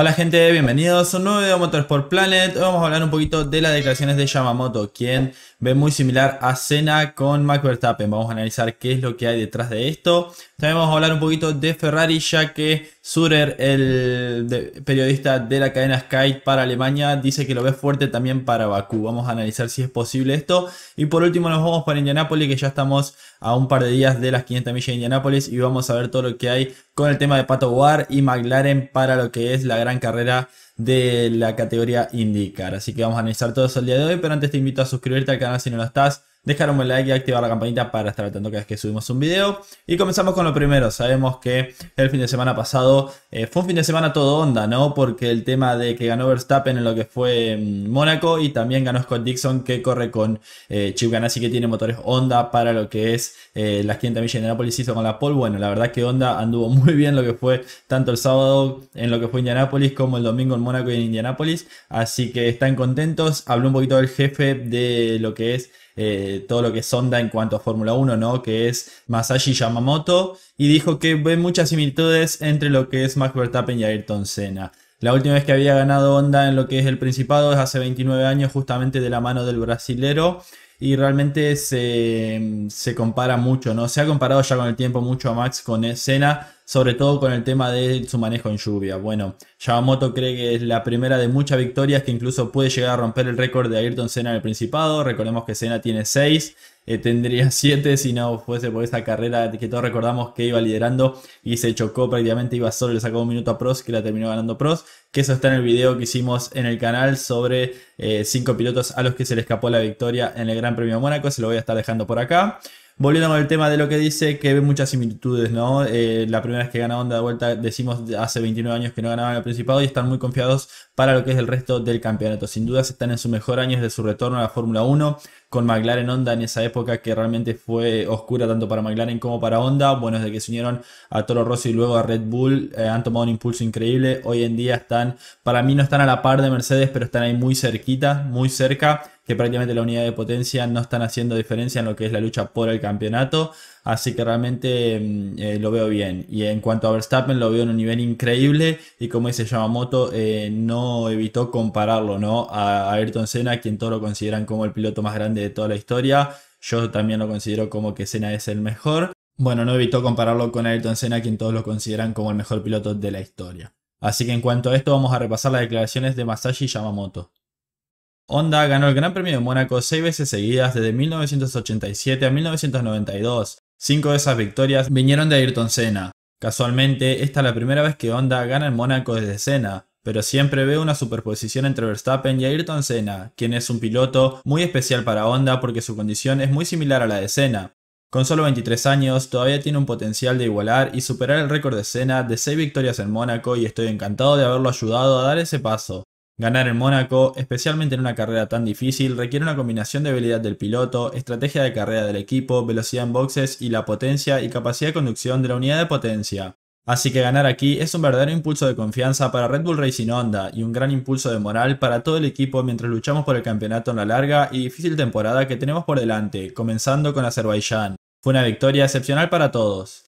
Hola gente, bienvenidos a un nuevo video de Motorsport Planet. Hoy vamos a hablar un poquito de las declaraciones de Yamamoto, quien ve muy similar a Senna con Max Verstappen. Vamos a analizar qué es lo que hay detrás de esto. También vamos a hablar un poquito de Ferrari, ya que Surer, el periodista de la cadena Sky para Alemania, dice que lo ve fuerte también para Bakú. Vamos a analizar si es posible esto. Y por último nos vamos para Indianápolis, que ya estamos a un par de días de las 500 millas de Indianápolis y vamos a ver todo lo que hay con el tema de Pato War y McLaren para lo que es la gran carrera de la categoría IndyCar. Así que vamos a analizar todo eso el día de hoy, pero antes te invito a suscribirte al canal si no lo estás Dejar un like y activar la campanita para estar al cada vez que subimos un video. Y comenzamos con lo primero. Sabemos que el fin de semana pasado eh, fue un fin de semana todo onda, ¿no? Porque el tema de que ganó Verstappen en lo que fue mm, Mónaco y también ganó Scott Dixon que corre con eh, Chip Ganassi que tiene motores Honda para lo que es eh, las 500 millas de Indianapolis hizo con la Paul. Bueno, la verdad que Honda anduvo muy bien lo que fue tanto el sábado en lo que fue Indianápolis. como el domingo en Mónaco y en Indianapolis. Así que están contentos. Habló un poquito del jefe de lo que es eh, todo lo que sonda en cuanto a Fórmula 1, ¿no? que es Masashi Yamamoto, y dijo que ve muchas similitudes entre lo que es Max Verstappen y Ayrton Senna. La última vez que había ganado Honda en lo que es el Principado es hace 29 años, justamente de la mano del brasilero y realmente se, compara mucho, ¿no? Se ha comparado ya con el tiempo mucho a Max con Senna, sobre todo con el tema de su manejo en lluvia. Bueno, Yamamoto cree que es la primera de muchas victorias que incluso puede llegar a romper el récord de Ayrton Senna en el Principado. Recordemos que Senna tiene 6 eh, tendría 7 si no fuese por esa carrera que todos recordamos que iba liderando y se chocó prácticamente, iba solo, le sacó un minuto a Pros que la terminó ganando Pros. Que eso está en el video que hicimos en el canal sobre eh, cinco pilotos a los que se le escapó la victoria en el Gran Premio de Mónaco. Se lo voy a estar dejando por acá. Volviendo al tema de lo que dice, que ve muchas similitudes, ¿no? Eh, la primera vez que ganaron de vuelta, decimos hace 29 años que no ganaban el Principado y están muy confiados para lo que es el resto del campeonato. Sin dudas están en su mejor año de su retorno a la Fórmula 1 con McLaren Honda en esa época que realmente fue oscura tanto para McLaren como para Honda. Bueno, desde que se unieron a Toro Rosso y luego a Red Bull eh, han tomado un impulso increíble. Hoy en día están, para mí no están a la par de Mercedes, pero están ahí muy cerquita, muy cerca que prácticamente la unidad de potencia no están haciendo diferencia en lo que es la lucha por el campeonato. Así que realmente mm, eh, lo veo bien. Y en cuanto a Verstappen, lo veo en un nivel increíble. Y como dice Yamamoto, eh, no evitó compararlo ¿no? a Ayrton Senna, quien todos lo consideran como el piloto más grande de toda la historia. Yo también lo considero como que Senna es el mejor. Bueno, no evitó compararlo con Ayrton Senna, quien todos lo consideran como el mejor piloto de la historia. Así que en cuanto a esto vamos a repasar las declaraciones de Masashi Yamamoto. Honda ganó el Gran Premio de Mónaco seis veces seguidas desde 1987 a 1992. Cinco de esas victorias vinieron de Ayrton Senna. Casualmente, esta es la primera vez que Honda gana el Mónaco desde Senna pero siempre veo una superposición entre Verstappen y Ayrton Senna, quien es un piloto muy especial para Honda porque su condición es muy similar a la de Senna. Con solo 23 años, todavía tiene un potencial de igualar y superar el récord de Senna de 6 victorias en Mónaco y estoy encantado de haberlo ayudado a dar ese paso. Ganar en Mónaco, especialmente en una carrera tan difícil, requiere una combinación de habilidad del piloto, estrategia de carrera del equipo, velocidad en boxes y la potencia y capacidad de conducción de la unidad de potencia. Así que ganar aquí es un verdadero impulso de confianza para Red Bull Racing Honda y un gran impulso de moral para todo el equipo mientras luchamos por el campeonato en la larga y difícil temporada que tenemos por delante, comenzando con Azerbaiyán. Fue una victoria excepcional para todos.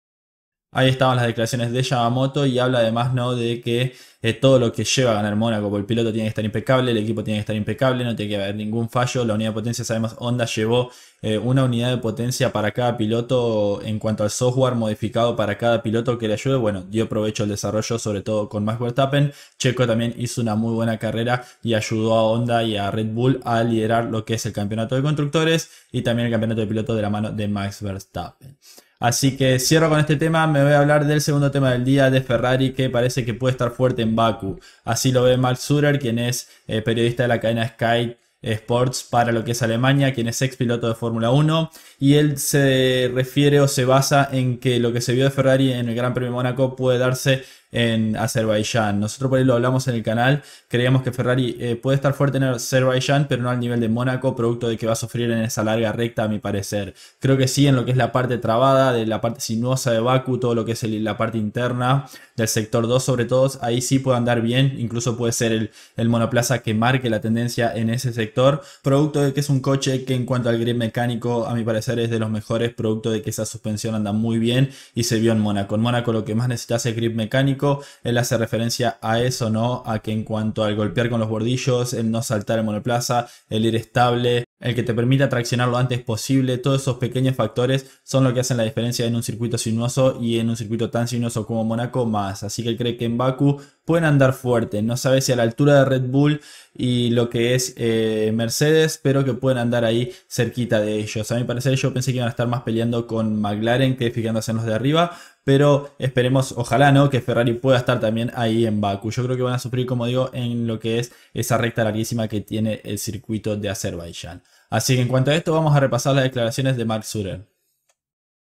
Ahí estaban las declaraciones de Yamamoto y habla además ¿no? de que todo lo que lleva a ganar Mónaco, porque el piloto tiene que estar impecable, el equipo tiene que estar impecable, no tiene que haber ningún fallo, la unidad de potencia, sabemos Honda llevó eh, una unidad de potencia para cada piloto en cuanto al software modificado para cada piloto que le ayude, bueno, dio provecho el desarrollo, sobre todo con Max Verstappen, Checo también hizo una muy buena carrera y ayudó a Honda y a Red Bull a liderar lo que es el campeonato de constructores y también el campeonato de piloto de la mano de Max Verstappen. Así que cierro con este tema, me voy a hablar del segundo tema del día de Ferrari que parece que puede estar fuerte en Baku. Así lo ve Mark Surer, quien es eh, periodista de la cadena Sky Sports para lo que es Alemania, quien es ex piloto de Fórmula 1, y él se refiere o se basa en que lo que se vio de Ferrari en el Gran Premio de Mónaco puede darse en Azerbaiyán. Nosotros por ahí lo hablamos en el canal, creíamos que Ferrari eh, puede estar fuerte en Azerbaiyán, pero no al nivel de Mónaco, producto de que va a sufrir en esa larga recta, a mi parecer. Creo que sí en lo que es la parte trabada, de la parte sinuosa de Baku, todo lo que es la parte interna del sector 2 sobre todo, ahí sí puede andar bien, incluso puede ser el, el monoplaza que marque la tendencia en ese sector, producto de que es un coche que en cuanto al grip mecánico, a mi parecer es de los mejores, producto de que esa suspensión anda muy bien y se vio en Mónaco. En Mónaco lo que más necesitas es grip mecánico, él hace referencia a eso, ¿no? A que en cuanto al golpear con los bordillos, el no saltar en monoplaza, el ir estable, el que te permita traccionar lo antes posible, todos esos pequeños factores son lo que hacen la diferencia en un circuito sinuoso y en un circuito tan sinuoso como Monaco más. Así que él cree que en Baku pueden andar fuerte, no sabe si a la altura de Red Bull y lo que es eh, Mercedes, pero que pueden andar ahí cerquita de ellos. A mi parecer yo pensé que iban a estar más peleando con McLaren que fijándose en los de arriba, pero esperemos, ojalá no, que Ferrari pueda estar también ahí en Baku. Yo creo que van a sufrir, como digo, en lo que es esa recta larguísima que tiene el circuito de Azerbaiyán. Así que en cuanto a esto, vamos a repasar las declaraciones de Mark Surer.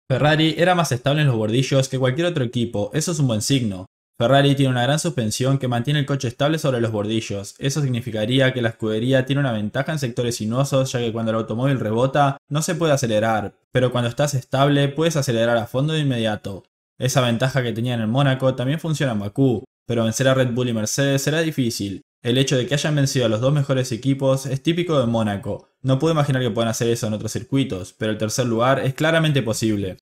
Ferrari era más estable en los bordillos que cualquier otro equipo, eso es un buen signo. Ferrari tiene una gran suspensión que mantiene el coche estable sobre los bordillos. Eso significaría que la escudería tiene una ventaja en sectores sinuosos, ya que cuando el automóvil rebota no se puede acelerar, pero cuando estás estable puedes acelerar a fondo de inmediato. Esa ventaja que tenían en Mónaco también funciona en Bakú, pero vencer a Red Bull y Mercedes será difícil. El hecho de que hayan vencido a los dos mejores equipos es típico de Mónaco. No puedo imaginar que puedan hacer eso en otros circuitos, pero el tercer lugar es claramente posible.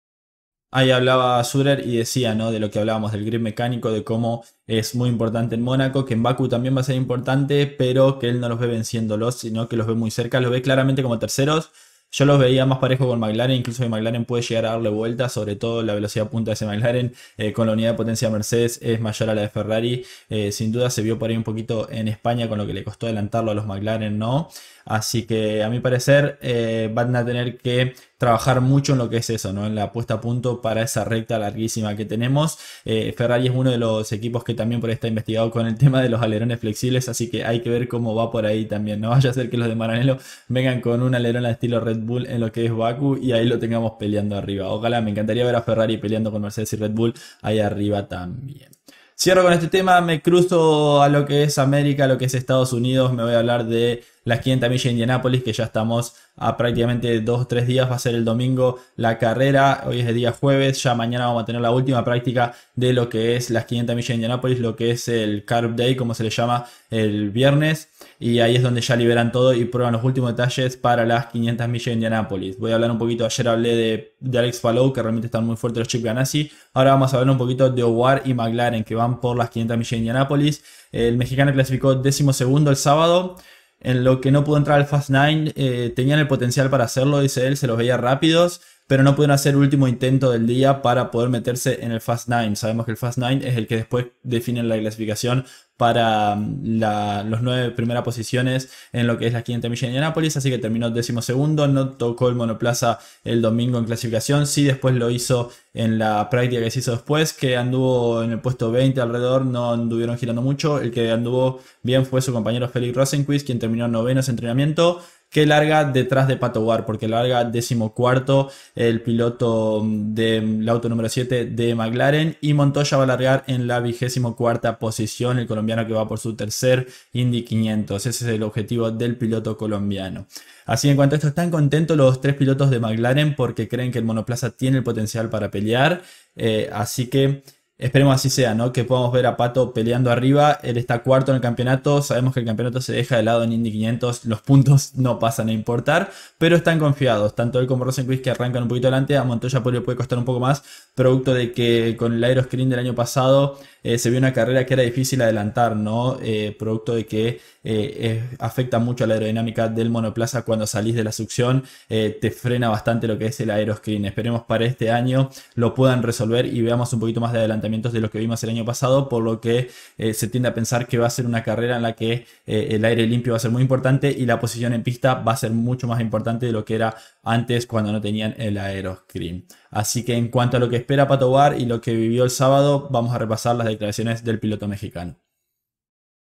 Ahí hablaba Surer y decía, ¿no? De lo que hablábamos del grip mecánico, de cómo es muy importante en Mónaco, que en Baku también va a ser importante, pero que él no los ve venciéndolos, sino que los ve muy cerca, los ve claramente como terceros yo los veía más parejo con McLaren, incluso que McLaren puede llegar a darle vuelta, sobre todo la velocidad punta de ese McLaren eh, con la unidad de potencia de Mercedes es mayor a la de Ferrari. Eh, sin duda se vio por ahí un poquito en España con lo que le costó adelantarlo a los McLaren, ¿no? Así que a mi parecer eh, van a tener que trabajar mucho en lo que es eso, ¿no? En la puesta a punto para esa recta larguísima que tenemos. Eh, Ferrari es uno de los equipos que también por ahí está investigado con el tema de los alerones flexibles, así que hay que ver cómo va por ahí también. No vaya a ser que los de Maranello vengan con un alerón al estilo Red Bull en lo que es Baku y ahí lo tengamos peleando arriba. Ojalá, me encantaría ver a Ferrari peleando con Mercedes y Red Bull ahí arriba también. Cierro con este tema, me cruzo a lo que es América, a lo que es Estados Unidos, me voy a hablar de las 500 millas de Indianápolis, que ya estamos a prácticamente 2 o 3 días, va a ser el domingo la carrera, hoy es el día jueves, ya mañana vamos a tener la última práctica de lo que es las 500 millas de Indianápolis, lo que es el Carb Day, como se le llama el viernes, y ahí es donde ya liberan todo y prueban los últimos detalles para las 500 millas de Indianápolis. Voy a hablar un poquito, ayer hablé de, Alex Fallow, que realmente están muy fuertes los Chip Ganassi, ahora vamos a hablar un poquito de Owar y McLaren, que van por las 500 millas de Indianápolis, el mexicano clasificó décimo segundo el sábado, en lo que no pudo entrar al Fast Nine, eh, tenían el potencial para hacerlo, dice él, se los veía rápidos, pero no pudieron hacer el último intento del día para poder meterse en el Fast 9. Sabemos que el Fast 9 es el que después define la clasificación para mm, las nueve primeras posiciones en lo que es la quinta millas de Indianápolis, así que terminó décimo segundo, no tocó el monoplaza el domingo en clasificación, sí después lo hizo en la práctica que se hizo después, que anduvo en el puesto 20 alrededor, no anduvieron girando mucho, el que anduvo bien fue su compañero Felix Rosenquist, quien terminó noveno en entrenamiento, que larga detrás de Pato War, porque larga cuarto el piloto mm, del mm, auto número 7 de McLaren y Montoya va a largar en la vigésimo cuarta posición, el colombiano que va por su tercer Indy 500. Ese es el objetivo del piloto colombiano. Así en cuanto a esto, están contentos los tres pilotos de McLaren porque creen que el monoplaza tiene el potencial para pelear. Eh, así que Esperemos así sea, ¿no? Que podamos ver a Pato peleando arriba. Él está cuarto en el campeonato. Sabemos que el campeonato se deja de lado en Indy 500. Los puntos no pasan a importar. Pero están confiados. Tanto él como Rosenquist que arrancan un poquito adelante. A Montoya Polio puede costar un poco más. Producto de que con el Aeroscreen del año pasado eh, se vio una carrera que era difícil adelantar, ¿no? Eh, producto de que eh, afecta mucho a la aerodinámica del monoplaza cuando salís de la succión. te frena bastante lo que es el Aeroscreen. Esperemos para este año lo puedan resolver y veamos un poquito más de adelante de los que vimos el año pasado, por lo que eh, se tiende a pensar que va a ser una carrera en la que eh, el aire limpio va a ser muy importante y la posición en pista va a ser mucho más importante de lo que era antes cuando no tenían el aeroscreen. Así que en cuanto a lo que espera Bar y lo que vivió el sábado, vamos a repasar las declaraciones del piloto mexicano.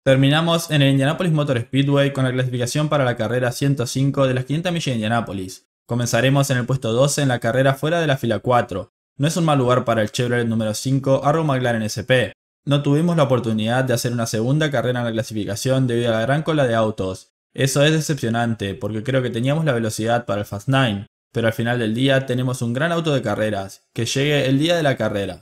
Terminamos en el Indianapolis Motor Speedway con la clasificación para la carrera 105 de las 500 millas de Indianapolis. Comenzaremos en el puesto 12 en la carrera fuera de la fila 4. No es un mal lugar para el Chevrolet número 5 Arrow McLaren SP. No tuvimos la oportunidad de hacer una segunda carrera en la clasificación debido a la gran cola de autos. Eso es decepcionante porque creo que teníamos la velocidad para el Fast 9, pero al final del día tenemos un gran auto de carreras, que llegue el día de la carrera.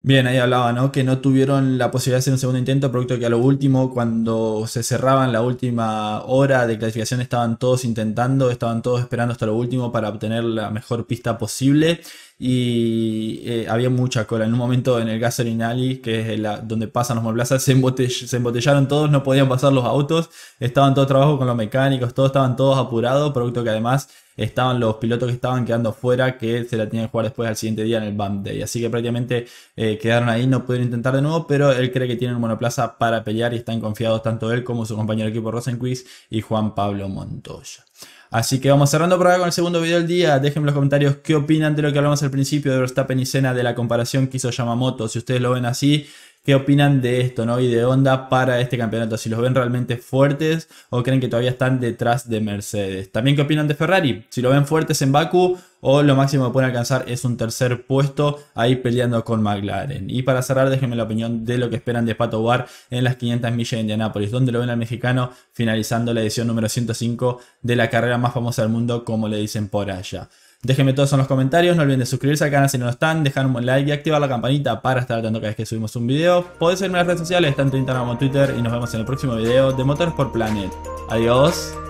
Bien, ahí hablaba, ¿no? Que no tuvieron la posibilidad de hacer un segundo intento, producto que a lo último, cuando se cerraban la última hora de clasificación, estaban todos intentando, estaban todos esperando hasta lo último para obtener la mejor pista posible y eh, había mucha cola. En un momento en el Gasoline Alley, que es donde pasan los monoplazas, se, embotellaron todos, no podían pasar los autos, estaban todos trabajo con los mecánicos, todos estaban todos apurados, producto que además estaban los pilotos que estaban quedando fuera, que se la tenían que jugar después al siguiente día en el Bump Day. Así que prácticamente eh, quedaron ahí, no pudieron intentar de nuevo, pero él cree que tiene un monoplaza para pelear y están confiados tanto él como su compañero equipo Rosenquist y Juan Pablo Montoya. Así que vamos cerrando por acá con el segundo video del día. Déjenme en los comentarios qué opinan de lo que hablamos al principio de Verstappen y Senna, de la comparación que hizo Yamamoto. Si ustedes lo ven así, qué opinan de esto, ¿no? Y de onda para este campeonato, si los ven realmente fuertes o creen que todavía están detrás de Mercedes. También qué opinan de Ferrari, si lo ven fuertes en Baku o lo máximo que pueden alcanzar es un tercer puesto ahí peleando con McLaren. Y para cerrar, déjenme la opinión de lo que esperan de Pato Bar en las 500 millas de Indianápolis, donde lo ven al mexicano finalizando la edición número 105 de la carrera más famosa del mundo, como le dicen por allá. Déjenme todos en los comentarios. No olviden de suscribirse al canal si no lo están. Dejar un buen like y activar la campanita para estar al tanto cada vez que subimos un video. Podéis seguirme en las redes sociales, tanto en Instagram como en Twitter. Y nos vemos en el próximo video de Motors por Planet. Adiós.